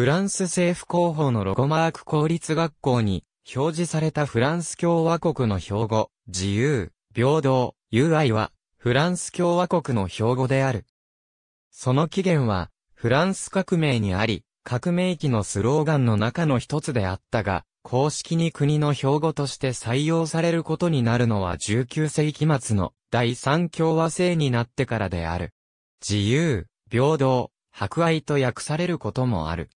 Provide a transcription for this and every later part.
フランス政府広報のロゴマーク公立学校に表示されたフランス共和国の標語、自由、平等、友愛はフランス共和国の標語である。その起源はフランス革命にあり、革命期のスローガンの中の一つであったが、公式に国の標語として採用されることになるのは19世紀末の第三共和制になってからである。自由、平等、博愛と訳されることもある。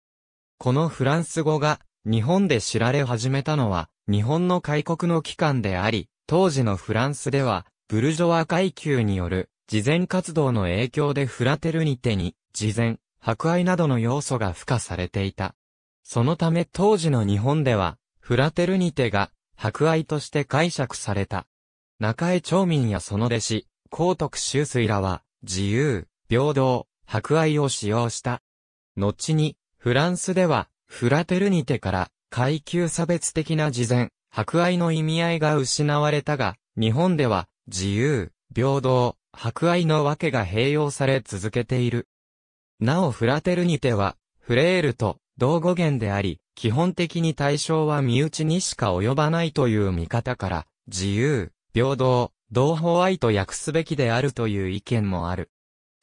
このフランス語が日本で知られ始めたのは日本の開国の機関であり、当時のフランスではブルジョワ階級による事前活動の影響でフラテルニテに事前、博愛などの要素が付加されていた。そのため当時の日本ではフラテルニテが博愛として解釈された。中江町民やその弟子、高徳修水らは自由、平等、博愛を使用した。後に、フランスでは、フラテルニテから階級差別的な事前、博愛の意味合いが失われたが、日本では自由、平等、博愛の訳が併用され続けている。なおフラテルニテは、フレールと同語源であり、基本的に対象は身内にしか及ばないという見方から、自由、平等、同胞愛と訳すべきであるという意見もある。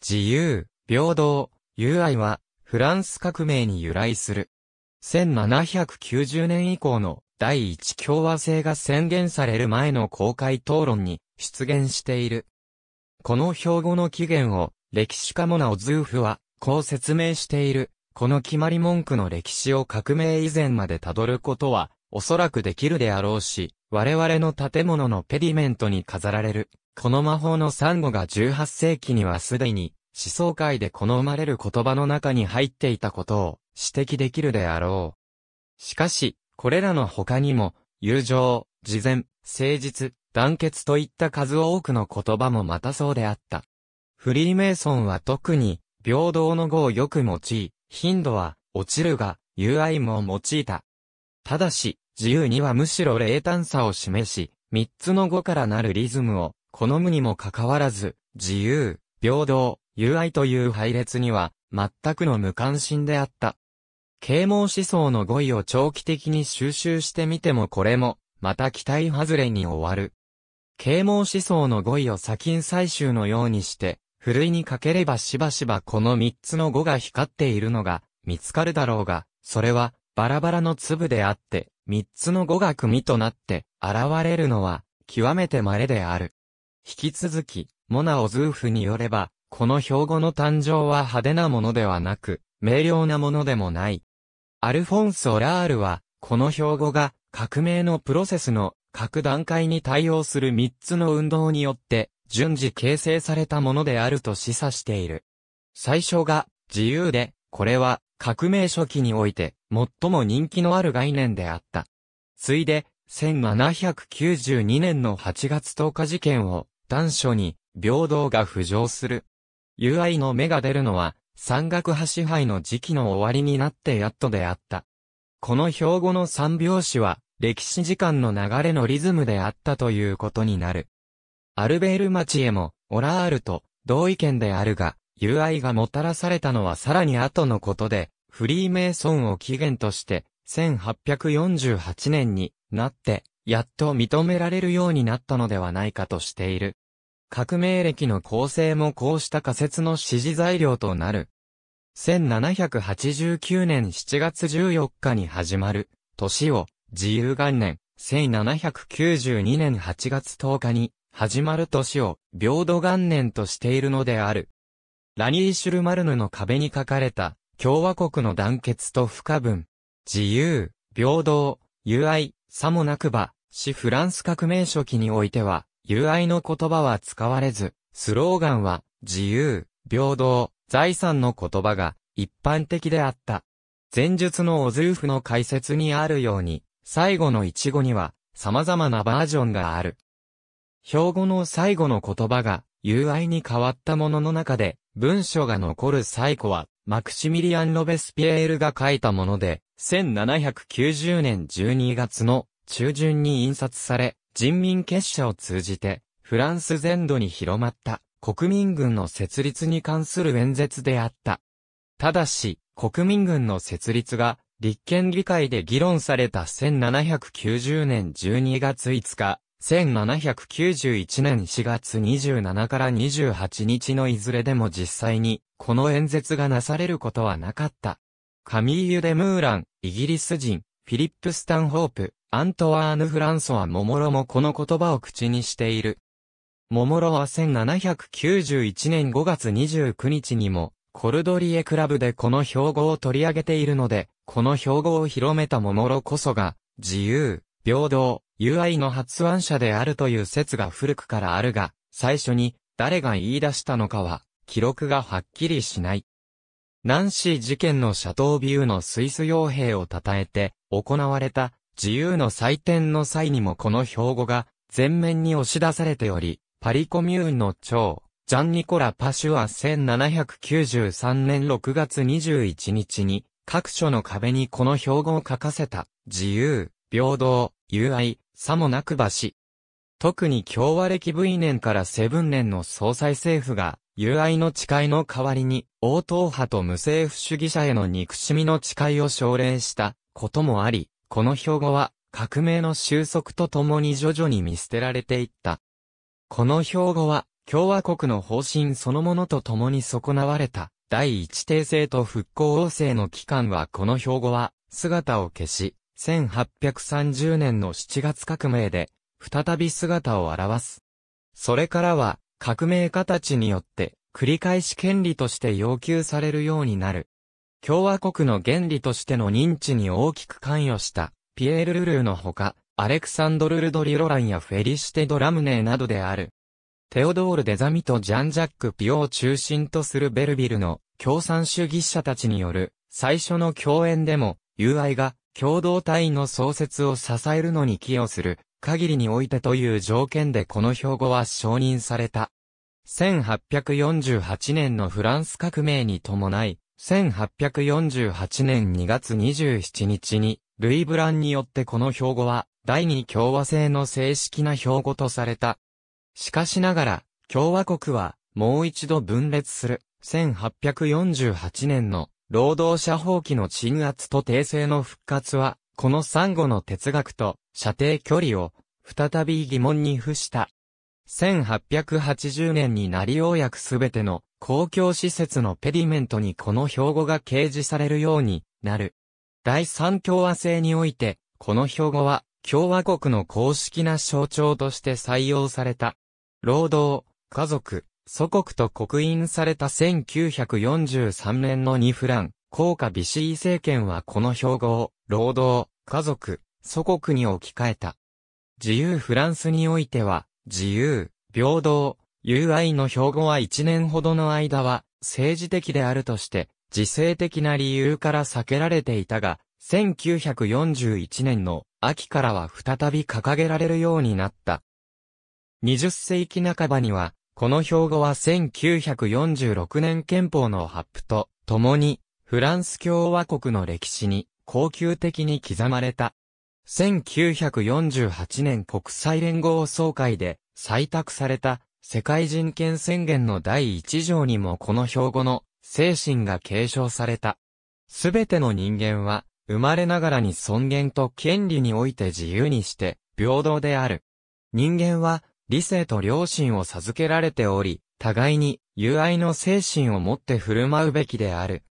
自由、平等、友愛は、フランス革命に由来する。1790年以降の第一共和制が宣言される前の公開討論に出現している。この標語の起源を歴史家モナオズーフはこう説明している。この決まり文句の歴史を革命以前までたどることはおそらくできるであろうし、我々の建物のペディメントに飾られる。この魔法のサンゴが18世紀にはすでに思想界で好まれる言葉の中に入っていたことを指摘できるであろう。しかし、これらの他にも、友情、事前、誠実、団結といった数多くの言葉もまたそうであった。フリーメイソンは特に、平等の語をよく用い、頻度は、落ちるが、友愛も用いた。ただし、自由にはむしろ冷淡さを示し、三つの語からなるリズムを、好むにもかかわらず、自由、平等、友愛という配列には、全くの無関心であった。啓蒙思想の語彙を長期的に収集してみてもこれも、また期待外れに終わる。啓蒙思想の語彙を砂金採集のようにして、ふるいにかければしばしばこの三つの語が光っているのが、見つかるだろうが、それは、バラバラの粒であって、三つの語が組となって、現れるのは、極めて稀である。引き続き、モナ・オズーフによれば、この標語の誕生は派手なものではなく、明瞭なものでもない。アルフォンソ・ラールは、この標語が、革命のプロセスの各段階に対応する3つの運動によって、順次形成されたものであると示唆している。最初が、自由で、これは、革命初期において、最も人気のある概念であった。ついで、1792年の8月10日事件を、男女に、平等が浮上する。友愛の芽が出るのは、山岳派支配の時期の終わりになってやっとであった。この標語の三拍子は、歴史時間の流れのリズムであったということになる。アルベール町へも、オラールと同意見であるが、友愛がもたらされたのはさらに後のことで、フリーメイソンを起源として、1848年になって、やっと認められるようになったのではないかとしている。革命歴の構成もこうした仮説の支持材料となる。1789年7月14日に始まる、年を、自由元年、1792年8月10日に、始まる年を、平等元年としているのである。ラニー・シュルマルヌの壁に書かれた、共和国の団結と不可分。自由、平等、友愛、さもなくば、しフランス革命初期においては、友愛の言葉は使われず、スローガンは、自由、平等、財産の言葉が一般的であった。前述のオズーフの解説にあるように、最後の一語には様々なバージョンがある。標語の最後の言葉が友愛に変わったものの中で、文書が残る最後は、マクシミリアン・ロベスピエールが書いたもので、1790年12月の中旬に印刷され、人民結社を通じて、フランス全土に広まった国民軍の設立に関する演説であった。ただし、国民軍の設立が立憲議会で議論された1790年12月5日、1791年4月27から28日のいずれでも実際に、この演説がなされることはなかった。カミーユ・デ・ムーラン、イギリス人、フィリップ・スタンホープ、アントワーヌ・フランソワ・モモロもこの言葉を口にしている。モモロは1791年5月29日にも、コルドリエクラブでこの標語を取り上げているので、この標語を広めたモモロこそが、自由、平等、友愛の発案者であるという説が古くからあるが、最初に誰が言い出したのかは、記録がはっきりしない。ナンシー事件のシャトービューのスイス傭兵を称えて、行われた自由の祭典の際にもこの標語が前面に押し出されており、パリコミューンの長、ジャンニコラ・パシュは1793年6月21日に、各所の壁にこの標語を書かせた、自由、平等、友愛、さもなくばし。特に共和歴 V 年からセブン年の総裁政府が、友愛の誓いの代わりに、王党派と無政府主義者への憎しみの誓いを奨励したこともあり、この標語は、革命の収束とともに徐々に見捨てられていった。この標語は、共和国の方針そのものとともに損なわれた。第一帝政と復興王政の期間はこの標語は、姿を消し、1830年の7月革命で、再び姿を現す。それからは、革命家たちによって、繰り返し権利として要求されるようになる。共和国の原理としての認知に大きく関与した、ピエール・ルルーのほか、アレクサンドル・ルドリ・ロランやフェリシテ・ドラムネーなどである。テオドール・デザミとジャン・ジャック・ピオを中心とするベルビルの共産主義者たちによる最初の共演でも、友愛が共同体の創設を支えるのに寄与する限りにおいてという条件でこの標語は承認された。1848年のフランス革命に伴い、1848年2月27日に、ルイ・ブランによってこの標語は、第二共和制の正式な標語とされた。しかしながら、共和国は、もう一度分裂する、1848年の、労働者放棄の鎮圧と訂正の復活は、この産後の哲学と、射程距離を、再び疑問に付した。1880年になりようやくすべての公共施設のペディメントにこの標語が掲示されるようになる。第三共和制において、この標語は共和国の公式な象徴として採用された。労働、家族、祖国と刻印された1943年の2フラン、高価ビシー政権はこの標語を、労働、家族、祖国に置き換えた。自由フランスにおいては、自由、平等、友愛の標語は1年ほどの間は政治的であるとして、自制的な理由から避けられていたが、1941年の秋からは再び掲げられるようになった。20世紀半ばには、この標語は1946年憲法の発布と、共に、フランス共和国の歴史に、恒久的に刻まれた。1948年国際連合総会で採択された世界人権宣言の第一条にもこの標語の精神が継承された。すべての人間は生まれながらに尊厳と権利において自由にして平等である。人間は理性と良心を授けられており、互いに友愛の精神を持って振る舞うべきである。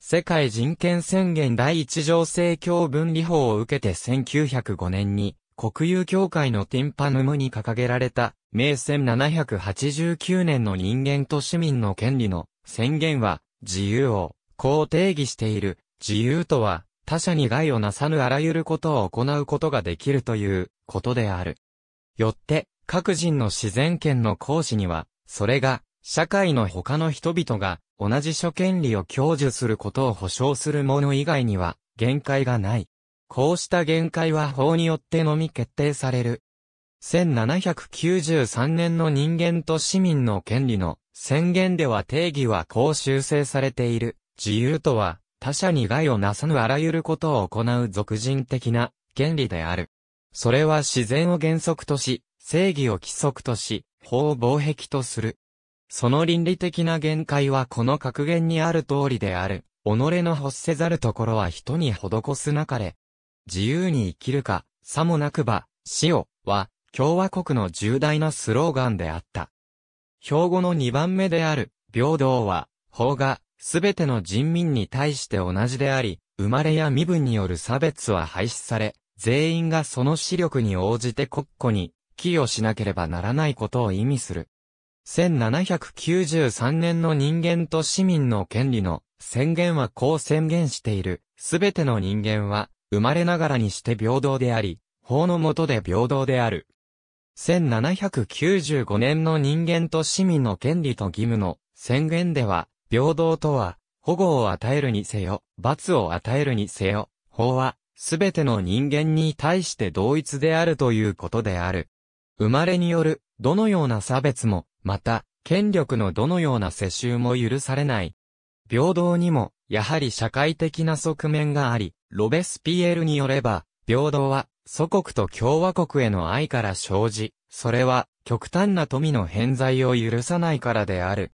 世界人権宣言第一条政教分離法を受けて1905年に国有協会のティンパヌムに掲げられた、明戦789年の人間と市民の権利の宣言は、自由を、こう定義している。自由とは、他者に害をなさぬあらゆることを行うことができるということである。よって、各人の自然権の行使には、それが社会の他の人々が同じ諸権利を享受することを保障するもの以外には限界がない。こうした限界は法によってのみ決定される。1793年の人間と市民の権利の宣言では定義はこう修正されている。自由とは他者に害をなさぬあらゆることを行う俗人的な権利である。それは自然を原則とし、正義を規則とし、法を防壁とする。その倫理的な限界はこの格言にある通りである。己の欲せざるところは人に施すなかれ。自由に生きるか、さもなくば、死を、は、共和国の重大なスローガンであった。標語の2番目である、平等は、法が、すべての人民に対して同じであり、生まれや身分による差別は廃止され、全員がその視力に応じて国庫に寄与しなければならないことを意味する。1793年の人間と市民の権利の宣言はこう宣言している。すべての人間は生まれながらにして平等であり、法の下で平等である。1795年の人間と市民の権利と義務の宣言では、平等とは、保護を与えるにせよ、罰を与えるにせよ、法は、すべての人間に対して同一であるということである。生まれによる、どのような差別も、また、権力のどのような世襲も許されない。平等にも、やはり社会的な側面があり、ロベスピエールによれば、平等は、祖国と共和国への愛から生じ、それは、極端な富の偏在を許さないからである。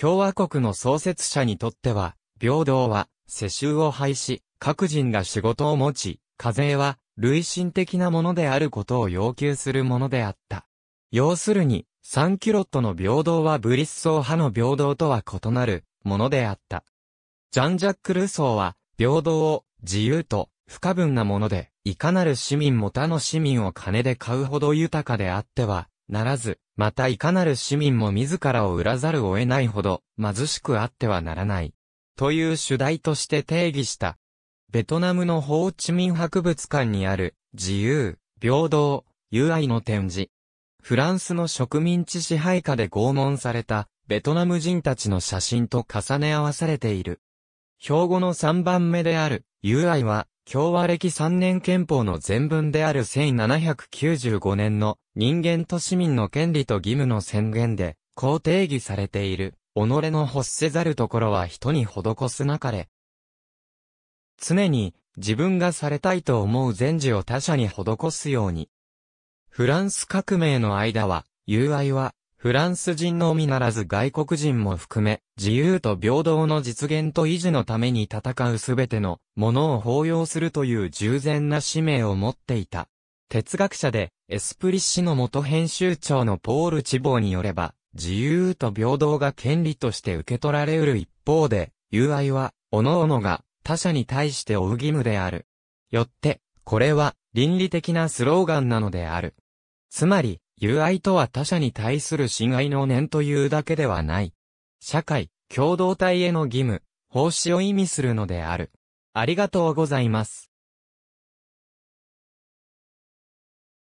共和国の創設者にとっては、平等は、世襲を廃止、各人が仕事を持ち、課税は、累進的なものであることを要求するものであった。要するに、サンキュロットの平等はブリッソー派の平等とは異なるものであった。ジャン・ジャック・ルソーは、平等を自由と不可分なもので、いかなる市民も他の市民を金で買うほど豊かであっては、ならず、またいかなる市民も自らを売らざるを得ないほど貧しくあってはならない。という主題として定義した。ベトナムのホーチミン博物館にある自由、平等、友愛の展示、フランスの植民地支配下で拷問された、ベトナム人たちの写真と重ね合わされている。標語の3番目である、友愛は、共和歴3年憲法の全文である1795年の人間と市民の権利と義務の宣言で、こう定義されている、己の欲せざるところは人に施すなかれ。常に、自分がされたいと思う善事を他者に施すように、フランス革命の間は、友愛は、フランス人のみならず外国人も含め、自由と平等の実現と維持のために戦うすべてのものを包容するという従前な使命を持っていた。哲学者で、エスプリッシの元編集長のポール・チボーによれば、自由と平等が権利として受け取られうる一方で、友愛は、各々が他者に対して負う義務である。よって、これは倫理的なスローガンなのである。つまり、友愛とは他者に対する親愛の念というだけではない。社会、共同体への義務、奉仕を意味するのである。ありがとうございます。